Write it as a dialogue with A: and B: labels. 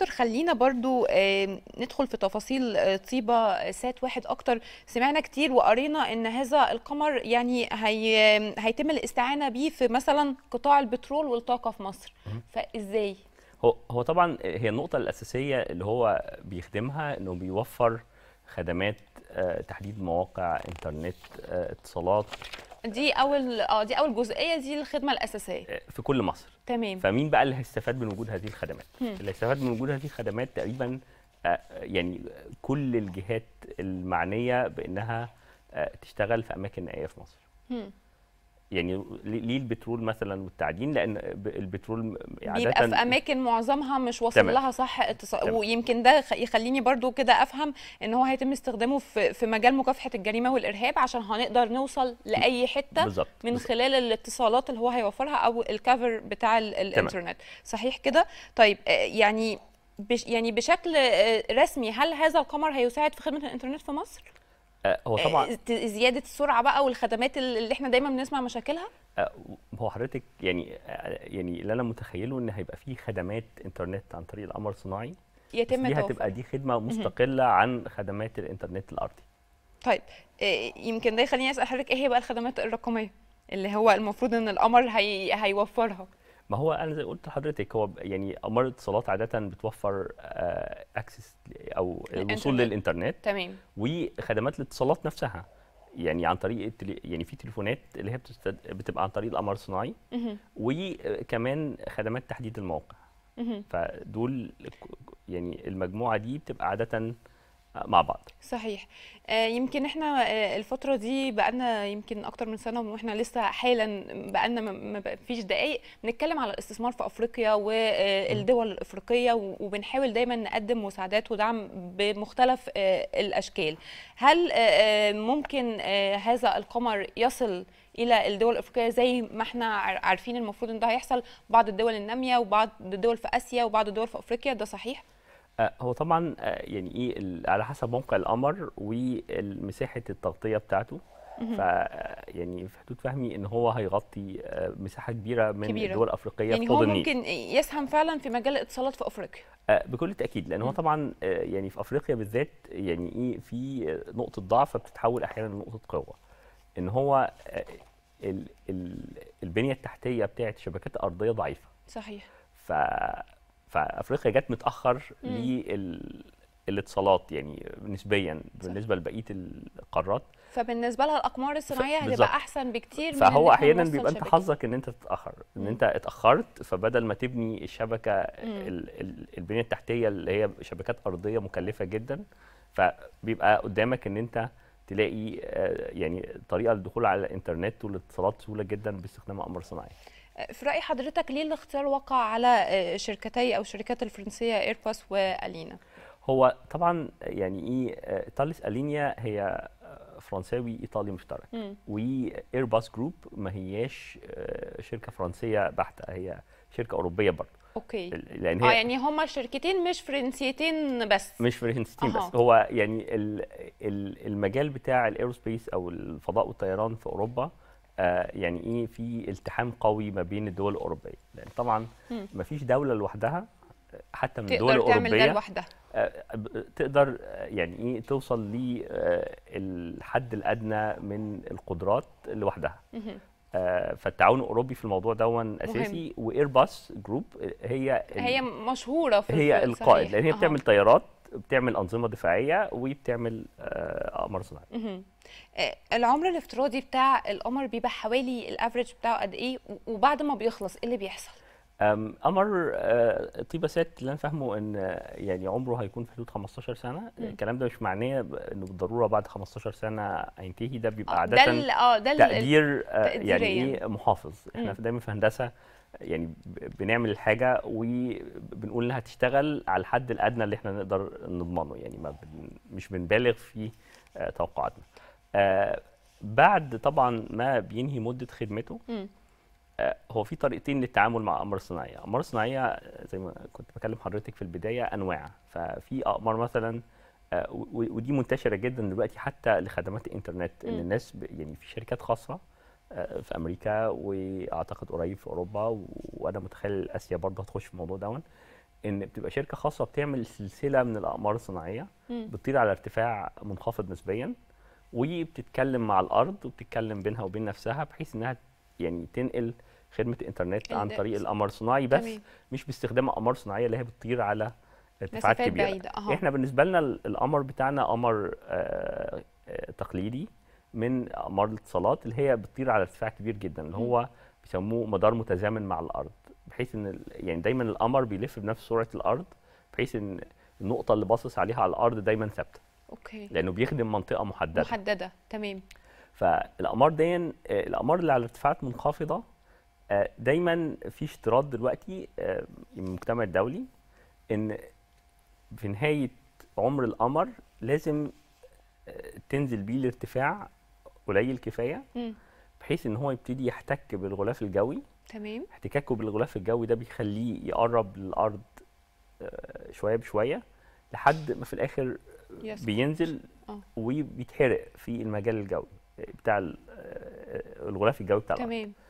A: دكتور خلينا برضو ندخل في تفاصيل آه، طيبه آه، سات واحد اكتر سمعنا كتير وقرينا ان هذا القمر يعني هي هيتم الاستعانه بيه في مثلا قطاع البترول والطاقه في مصر فازاي
B: هو طبعا هي النقطه الاساسيه اللي هو بيخدمها انه بيوفر خدمات آه، تحديد مواقع انترنت اتصالات
A: دي اول اه دي اول جزئيه دي الخدمه الاساسيه آه، في كل مصر تمام
B: فمين بقى اللي هيستفاد من وجود هذه الخدمات هم. اللي هيستفاد من وجود هذه الخدمات تقريبا آه، آه، يعني كل الجهات المعنيه بانها تشتغل في اماكن نائيه في مصر هم. يعني ليه البترول مثلا والتعدين لان البترول عاده يعني بيبقى في اماكن
A: معظمها مش واصل لها صح اتصال ويمكن ده يخليني برضو كده افهم ان هو هيتم استخدامه في في مجال مكافحه الجريمه والارهاب عشان هنقدر نوصل لاي حته بالزبط. من بالزبط. خلال الاتصالات اللي هو هيوفرها او الكفر بتاع الانترنت صحيح كده طيب آه، يعني بش يعني بشكل آه، رسمي هل هذا القمر هيساعد في خدمه الانترنت في مصر
B: آه، هو آه، طبعا
A: زياده السرعه بقى والخدمات اللي احنا دايما بنسمع مشاكلها
B: آه، هو حضرتك يعني يعني اللي انا متخيله ان هيبقى في خدمات انترنت عن طريق القمر الصناعي يتم دي هتبقى دي خدمه مستقله عن خدمات الانترنت الارضي
A: طيب يمكن ده يخليني اسال حضرتك ايه هي بقى الخدمات الرقميه اللي هو المفروض ان القمر هي... هيوفرها
B: ما هو انا زي قلت لحضرتك هو يعني اقمار الاتصالات عاده بتوفر اكسس آه، او الوصول للانترنت تمام وخدمات الاتصالات نفسها يعني عن طريق التلي... يعني في تليفونات اللي هي بتستد... بتبقى عن طريق القمر الصناعي وكمان آه، خدمات تحديد الموقع فدول يعني المجموعه دي بتبقى عاده مع بعض
A: صحيح آه، يمكن احنا آه، الفتره دي بقالنا يمكن اكتر من سنه واحنا لسه حالا بقالنا ما فيش دقائق بنتكلم على الاستثمار في افريقيا والدول آه، الافريقيه وبنحاول دايما نقدم مساعدات ودعم بمختلف الاشكال هل ممكن هذا القمر يصل الى الدول الافريقيه زي ما احنا عارفين المفروض ان ده هيحصل بعض الدول الناميه وبعض الدول في اسيا وبعض الدول في افريقيا ده صحيح
B: آه، هو طبعا آه، يعني ايه على حسب موقع القمر ومساحه التغطيه بتاعته ف آه، يعني في حدود فهمي ان هو هيغطي مساحه كبيره من كبيرة. الدول الافريقيه يعني هو ممكن
A: النيل. يسهم فعلا في مجال الاتصالات في افريقيا
B: بكل تاكيد لان هو طبعا يعني في افريقيا بالذات يعني ايه في نقطه ضعف بتتحول احيانا لنقطه قوه ان هو البنيه التحتيه بتاعت الشبكات الارضيه ضعيفه صحيح ف فافريقيا جت متاخر للاتصالات يعني نسبيا بالنسبه لبقيه القارات
A: فبالنسبه لها الاقمار الصناعيه ف... هتبقى احسن بكتير فهو من احيانا بيبقى انت حظك
B: ان انت تتاخر ان انت اتاخرت فبدل ما تبني الشبكه ال... البنيه التحتيه اللي هي شبكات ارضيه مكلفه جدا فبيبقى قدامك ان انت تلاقي آه، يعني طريقه للدخول على الانترنت والاتصالات سهوله جدا باستخدام اقمار صناعيه
A: في راي حضرتك ليه الاختيار وقع على آه، شركتي او الشركات الفرنسيه ايرباص والينا
B: هو طبعا يعني ايه آه، ايطاليس الينيا هي آه، فرنساوي ايطالي مشترك وايرباص جروب ما هياش شركه فرنسيه بحته هي شركه اوروبيه برضه اوكي لان هي اه يعني
A: هما شركتين مش فرنسيتين بس
B: مش فرنسيتين بس هو يعني المجال بتاع الايروسبيس او الفضاء والطيران في اوروبا آه، يعني ايه في التحام قوي ما بين الدول الاوروبيه لان طبعا ما فيش دوله لوحدها حتى من الدول الاوروبيه لوحدها آه، تقدر آه، يعني ايه توصل للحد الادنى من القدرات لوحدها فالتعاون الاوروبي في الموضوع دون اساسي وايرباص جروب هي هي
A: مشهوره في هي القائد لان هي بتعمل
B: طيارات بتعمل انظمه دفاعيه وبتعمل آه، قمر صناعي
A: آه، العمر الافتراضي بتاع القمر بيبقى حوالي الافريج بتاعه قد ايه وبعد ما بيخلص ايه اللي بيحصل
B: قمر آه، طيبه ست اللي انا فاهمه ان آه، يعني عمره هيكون في حدود 15 سنه م. الكلام ده مش معناه انه بالضروره بعد 15 سنه هينتهي ده بيبقى عاده دل... اه ده آه، تقدير يعني ايه محافظ احنا دايما في هندسه يعني بنعمل الحاجه وبنقول انها تشتغل على الحد الادنى اللي احنا نقدر نضمنه يعني ما بن مش بنبالغ في توقعاتنا بعد طبعا ما بينهي مده خدمته م. آه، هو في طريقتين للتعامل مع اقمار صناعيه، اقمار صناعيه آه، زي ما كنت بكلم حضرتك في البدايه انواع، ففي اقمار مثلا آه، ودي منتشره جدا دلوقتي حتى لخدمات الانترنت ان الناس يعني في شركات خاصه في امريكا واعتقد قريب في اوروبا وانا متخيل اسيا برضه هتخش في الموضوع دون ان بتبقى شركه خاصه بتعمل سلسله من الاقمار الصناعيه بتطير على ارتفاع منخفض نسبيا وبتتكلم مع الارض وبتتكلم بينها وبين نفسها بحيث انها يعني تنقل خدمه انترنت عن طريق القمر الصناعي بس تمام. مش باستخدام اقمار صناعيه اللي هي بتطير على ارتفاعات كبيره بعيدة. أه. احنا بالنسبه لنا القمر بتاعنا قمر آه، آه، تقليدي من اقمار الاتصالات اللي هي بتطير على ارتفاع كبير جدا اللي هو بيسموه مدار متزامن مع الارض بحيث ان يعني دايما القمر بيلف بنفس سرعه الارض بحيث ان النقطه اللي باصص عليها على الارض دايما ثابته اوكي لانه بيخدم منطقه محدده
A: محدده تمام
B: فالاقمار دي آه، الاقمار اللي على ارتفاعات منخفضه آه، دايما في اشتراط دلوقتي من آه، المجتمع الدولي ان في نهايه عمر القمر لازم آه، تنزل بيه الارتفاع قليل كفايه بحيث ان هو يبتدي يحتك بالغلاف الجوي تمام احتكاكه بالغلاف الجوي ده بيخليه يقرب للارض شويه بشويه لحد ما في الاخر يسقط. بينزل وبيتحرق في المجال الجوي بتاع الغلاف الجوي بتاع الارض
A: تمام